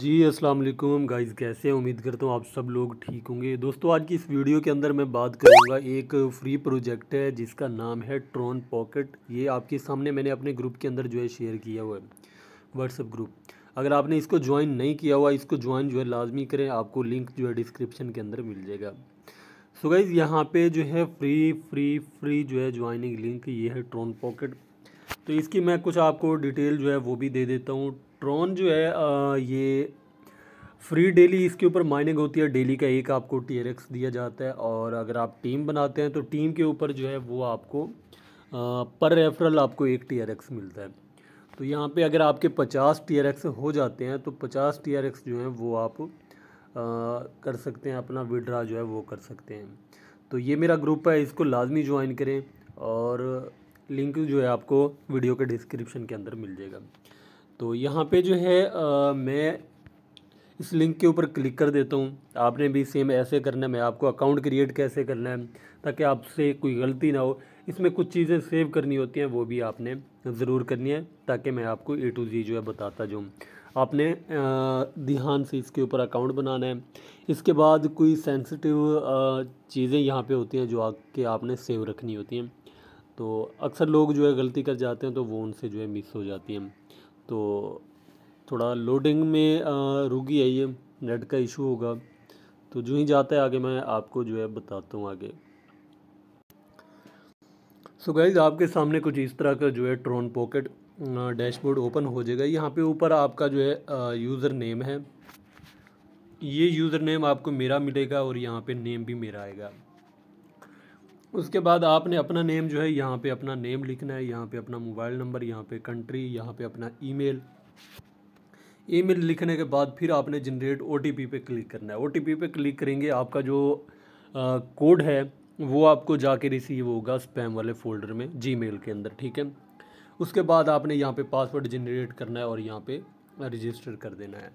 जी अस्सलाम वालेकुम गाइस कैसे उम्मीद करता हूँ आप सब लोग ठीक होंगे दोस्तों आज की इस वीडियो के अंदर मैं बात करूँगा एक फ्री प्रोजेक्ट है जिसका नाम है ट्रोन पॉकेट ये आपके सामने मैंने अपने ग्रुप के अंदर जो है शेयर किया हुआ है व्हाट्सअप ग्रुप अगर आपने इसको ज्वाइन नहीं किया हुआ इसको ज्वाइन जो है लाजमी करें आपको लिंक जो है डिस्क्रिप्शन के अंदर मिल जाएगा सो गाइज़ यहाँ पर जो है फ्री फ्री फ्री जो है ज्वाइनिंग लिंक ये है ट्रोन पॉकेट तो इसकी मैं कुछ आपको डिटेल जो है वो भी दे देता हूँ ट्रॉन जो है आ, ये फ्री डेली इसके ऊपर माइनिंग होती है डेली का एक आपको टी दिया जाता है और अगर आप टीम बनाते हैं तो टीम के ऊपर जो है वो आपको आ, पर रेफरल आपको एक टी मिलता है तो यहाँ पे अगर आपके 50 टी हो जाते हैं तो 50 टी जो है वो आप आ, कर सकते हैं अपना विड्रा जो है वो कर सकते हैं तो ये मेरा ग्रुप है इसको लाजमी ज्वाइन करें और लिंक जो है आपको वीडियो के डिस्क्रिप्शन के अंदर मिल जाएगा तो यहाँ पे जो है आ, मैं इस लिंक के ऊपर क्लिक कर देता हूँ आपने भी सेम ऐसे करना है मैं आपको अकाउंट क्रिएट कैसे करना है ताकि आपसे कोई गलती ना हो इसमें कुछ चीज़ें सेव करनी होती हैं वो भी आपने ज़रूर करनी है ताकि मैं आपको ए टू जी जो है बताता जाऊँ आपने ध्यान से इसके ऊपर अकाउंट बनाना है इसके बाद कोई सेंसिटिव चीज़ें यहाँ पे होती हैं जो आके आपने सेव रखनी होती हैं तो अक्सर लोग जो है गलती कर जाते हैं तो वो उनसे जो है मिस हो जाती हैं तो थोड़ा लोडिंग में रुकी है ये नेट का इशू होगा तो जो ही जाता है आगे मैं आपको जो है बताता हूँ आगे सो so गाइज आपके सामने कुछ इस तरह का जो है ट्रोन पॉकेट डैशबोर्ड ओपन हो जाएगा यहाँ पे ऊपर आपका जो है यूज़र नेम है ये यूज़र नेम आपको मेरा मिलेगा और यहाँ पे नेम भी मेरा आएगा उसके बाद आपने अपना नेम जो है यहाँ पे अपना नेम लिखना है यहाँ पे अपना मोबाइल नंबर यहाँ पे कंट्री यहाँ पे अपना ईमेल ईमेल लिखने के बाद फिर आपने जनरेट ओ पे क्लिक करना है ओ पे क्लिक करेंगे आपका जो आ, कोड है वो आपको जाके रिसीव होगा स्पैम वाले फोल्डर में जी के अंदर ठीक है उसके बाद आपने यहाँ पर पासवर्ड जनरेट करना है और यहाँ पर रजिस्टर कर देना है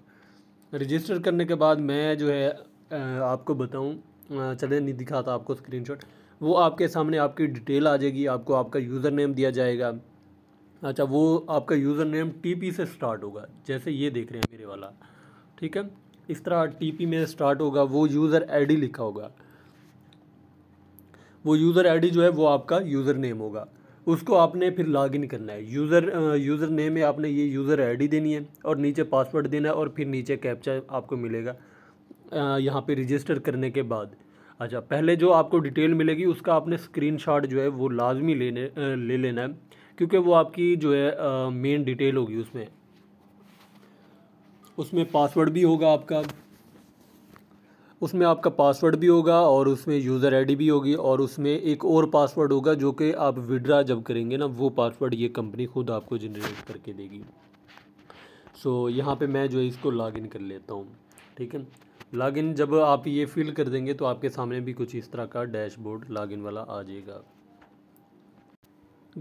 रजिस्टर करने के बाद मैं जो है आपको बताऊँ चले नहीं दिखाता आपको स्क्रीनशॉट वो आपके सामने आपकी डिटेल आ जाएगी आपको आपका यूज़र नेम दिया जाएगा अच्छा वो आपका यूज़र नेम टीपी से स्टार्ट होगा जैसे ये देख रहे हैं मेरे वाला ठीक है इस तरह टीपी में स्टार्ट होगा वो यूज़र आईडी लिखा होगा वो यूज़र आईडी जो है वो आपका यूज़र नेम होगा उसको आपने फिर लॉगिन करना है यूज़र यूज़र नेम में आपने ये यूज़र आई देनी है और नीचे पासवर्ड देना है और फिर नीचे कैप्चा आपको मिलेगा यहाँ पे रजिस्टर करने के बाद अच्छा पहले जो आपको डिटेल मिलेगी उसका आपने स्क्रीनशॉट जो है वो लाजमी लेने ले लेना है क्योंकि वो आपकी जो है मेन डिटेल होगी उसमें उसमें पासवर्ड भी होगा आपका उसमें आपका पासवर्ड भी होगा और उसमें यूज़र आईडी भी होगी और उसमें एक और पासवर्ड होगा जो कि आप विड्रा जब करेंगे ना वो पासवर्ड ये कंपनी खुद आपको जनरेट करके देगी सो so, यहाँ पे मैं जो है इसको लॉगिन कर लेता हूँ ठीक है लॉगिन जब आप ये फिल कर देंगे तो आपके सामने भी कुछ इस तरह का डैशबोर्ड लॉगिन वाला आ जाएगा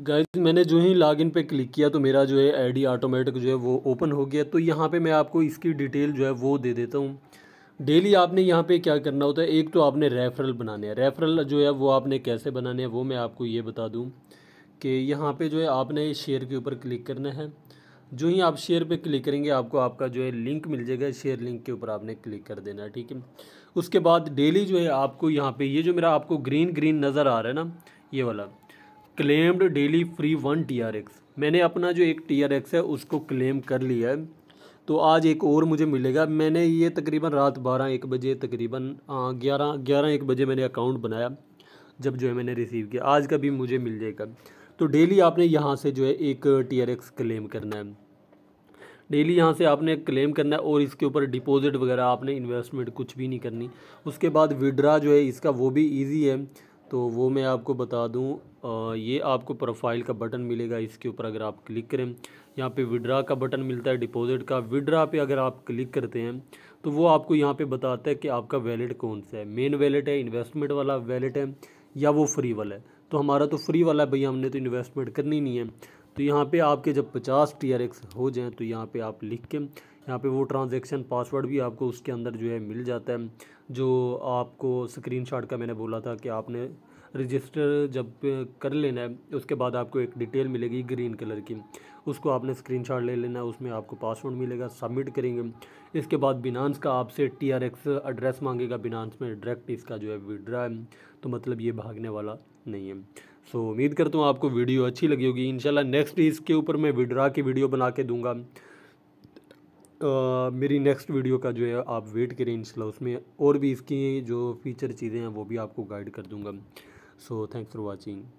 गाइज मैंने जो ही लॉगिन पे क्लिक किया तो मेरा जो है आईडी ऑटोमेटिक जो है वो ओपन हो गया तो यहाँ पे मैं आपको इसकी डिटेल जो है वो दे देता हूँ डेली आपने यहाँ पे क्या करना होता है एक तो आपने रेफरल बनाने हैं रेफरल जो है वो आपने कैसे बनाने हैं वो मैं आपको ये बता दूँ कि यहाँ पर जो है आपने शेयर के ऊपर क्लिक करना है जो ही आप शेयर पे क्लिक करेंगे आपको आपका जो है लिंक मिल जाएगा शेयर लिंक के ऊपर आपने क्लिक कर देना है ठीक है उसके बाद डेली जो है आपको यहाँ पे ये जो मेरा आपको ग्रीन ग्रीन नज़र आ रहा है ना ये वाला claimed daily free one T R X मैंने अपना जो एक टी आर एक्स है उसको क्लेम कर लिया है तो आज एक और मुझे मिलेगा मैंने ये तकरीबन रात बारह एक बजे तकरीबन ग्यारह ग्यारह एक बजे मैंने अकाउंट बनाया जब जो है मैंने रिसीव किया आज का भी मुझे मिल जाएगा तो डेली आपने यहाँ से जो है एक टी आर एक्स क्लेम करना है डेली यहाँ से आपने क्लेम करना है और इसके ऊपर डिपॉजिट वगैरह आपने इन्वेस्टमेंट कुछ भी नहीं करनी उसके बाद विड्रा जो है इसका वो भी ईजी है तो वो मैं आपको बता दूँ ये आपको प्रोफाइल का बटन मिलेगा इसके ऊपर अगर आप क्लिक करें यहाँ पे विड्रा का बटन मिलता है डिपॉजिट का विड्रा पे अगर आप क्लिक करते हैं तो वो आपको यहाँ पे बताता है कि आपका वैलेट कौन सा है मेन वैलेट है इन्वेस्टमेंट वाला वैलेट है या वो फ्री वाला है तो हमारा तो फ्री वाला है भैया हमने तो इन्वेस्टमेंट करनी नहीं है तो यहाँ पे आपके जब पचास टी आर एक्स हो जाएँ तो यहाँ पे आप लिख के यहाँ पे वो ट्रांजैक्शन पासवर्ड भी आपको उसके अंदर जो है मिल जाता है जो आपको स्क्रीनशॉट का मैंने बोला था कि आपने रजिस्टर जब कर लेना है उसके बाद आपको एक डिटेल मिलेगी ग्रीन कलर की उसको आपने स्क्रीनशॉट ले लेना है उसमें आपको पासवर्ड मिलेगा सबमिट करेंगे इसके बाद बिनांस का आपसे टी आर एक्स एड्रेस मांगेगा बिनांस में डायरेक्ट इसका जो है विड्रा है तो मतलब ये भागने वाला नहीं है सो so, उम्मीद करता हूँ आपको वीडियो अच्छी लगी होगी इनशाला नेक्स्ट इसके ऊपर मैं विड्रा की वीडियो बना के दूँगा मेरी नेक्स्ट वीडियो का जो है आप वेट करें इनशाला उसमें और भी इसकी जो फीचर चीज़ें हैं वो भी आपको गाइड कर दूँगा सो थैंक्स फॉर वॉचिंग